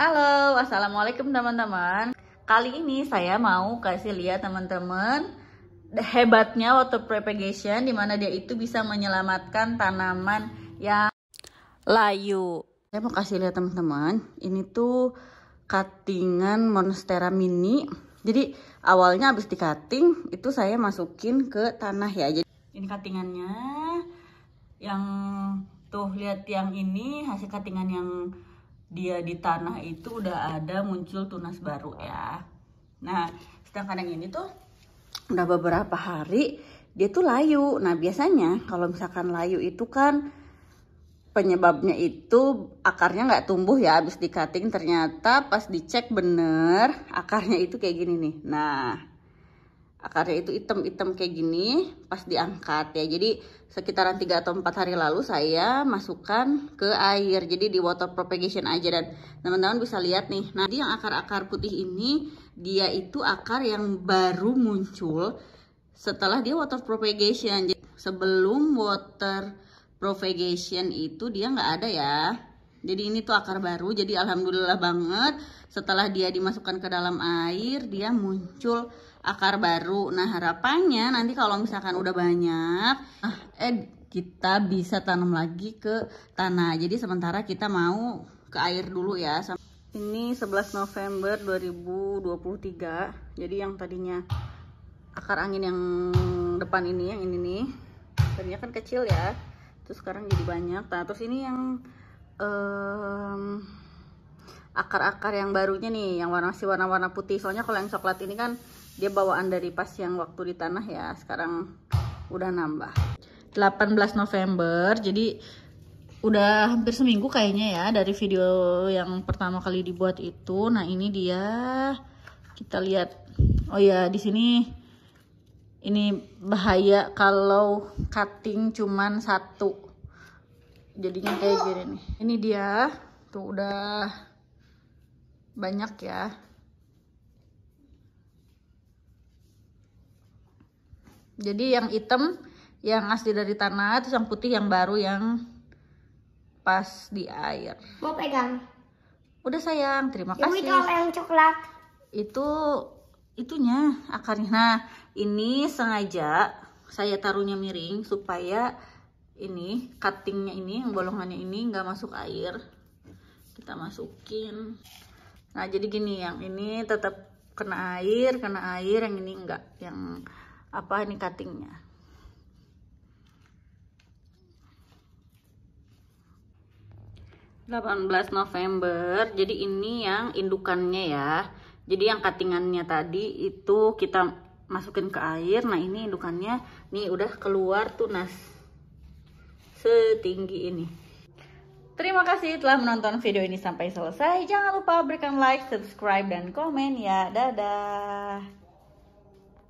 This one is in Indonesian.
Halo, assalamualaikum teman-teman. Kali ini saya mau kasih lihat teman-teman hebatnya water propagation di mana dia itu bisa menyelamatkan tanaman yang layu. Saya mau kasih lihat teman-teman, ini tuh katingan monstera mini. Jadi awalnya habis dikating, itu saya masukin ke tanah ya. Jadi ini katingannya, yang tuh lihat yang ini hasil katingan yang dia di tanah itu udah ada muncul tunas baru ya. Nah, sedangkan yang ini tuh udah beberapa hari dia tuh layu. Nah, biasanya kalau misalkan layu itu kan penyebabnya itu akarnya nggak tumbuh ya habis di cutting ternyata pas dicek bener akarnya itu kayak gini nih. Nah, akarnya itu hitam-hitam kayak gini pas diangkat ya jadi sekitaran 3 atau 4 hari lalu saya masukkan ke air jadi di water propagation aja dan teman-teman bisa lihat nih nah di yang akar-akar putih ini dia itu akar yang baru muncul setelah dia water propagation jadi sebelum water propagation itu dia nggak ada ya jadi ini tuh akar baru jadi alhamdulillah banget setelah dia dimasukkan ke dalam air dia muncul akar baru. Nah, harapannya nanti kalau misalkan udah banyak, ah, eh kita bisa tanam lagi ke tanah. Jadi sementara kita mau ke air dulu ya. Ini 11 November 2023. Jadi yang tadinya akar angin yang depan ini, yang ini nih. Tadinya kan kecil ya. Terus sekarang jadi banyak. Nah, terus ini yang um, akar-akar yang barunya nih, yang warna si warna-warna putih. Soalnya kalau yang coklat ini kan dia bawaan dari pas yang waktu di tanah ya sekarang udah nambah 18 November jadi udah hampir seminggu kayaknya ya dari video yang pertama kali dibuat itu nah ini dia kita lihat oh ya di sini ini bahaya kalau cutting cuman satu jadinya kayak gini nih ini dia tuh udah banyak ya jadi yang hitam yang asli dari tanah terus yang putih yang baru yang pas di air mau pegang udah sayang terima kasih kalau yang coklat itu itunya akarnya nah ini sengaja saya taruhnya miring supaya ini cuttingnya ini yang bolongannya ini nggak masuk air kita masukin nah jadi gini yang ini tetap kena air kena air yang ini enggak yang apa ini cuttingnya belas November jadi ini yang indukannya ya jadi yang cuttingannya tadi itu kita masukin ke air nah ini indukannya nih udah keluar tunas setinggi ini Terima kasih telah menonton video ini sampai selesai. Jangan lupa berikan like, subscribe, dan komen ya. Dadah!